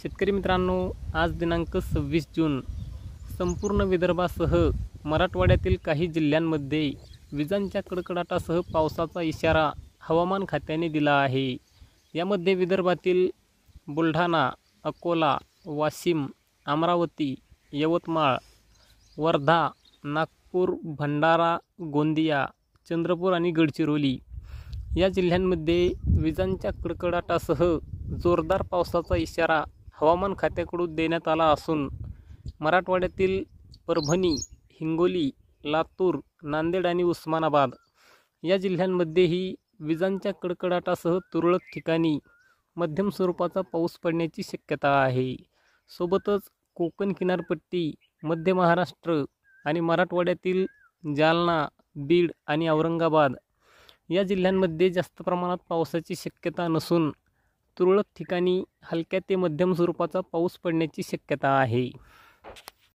शेतकरी मित्रांनो आज दिनांक सव्वीस जून संपूर्ण विदर्भासह मराठवाड्यातील काही जिल्ह्यांमध्ये विजांच्या कडकडाटासह पावसाचा इशारा हवामान खात्याने दिला आहे यामध्ये विदर्भातील बुलढाणा अकोला वाशिम अमरावती यवतमाळ वर्धा नागपूर भंडारा गोंदिया चंद्रपूर आणि गडचिरोली या जिल्ह्यांमध्ये विजांच्या कडकडाटासह जोरदार पावसाचा इशारा हवामान खात्याकडून देण्यात आला असून मराठवाड्यातील परभणी हिंगोली लातूर नांदेड आणि उस्मानाबाद या जिल्ह्यांमध्येही विजांच्या कडकडाटासह तुरळक ठिकाणी मध्यम स्वरूपाचा पाऊस पडण्याची शक्यता आहे सोबतच कोकण किनारपट्टी मध्य महाराष्ट्र आणि मराठवाड्यातील जालना बीड आणि औरंगाबाद या जिल्ह्यांमध्ये जास्त प्रमाणात पावसाची शक्यता नसून तुरळक ठिकाणी हलक्या ते मध्यम स्वरूपाचा पाऊस पडण्याची शक्यता आहे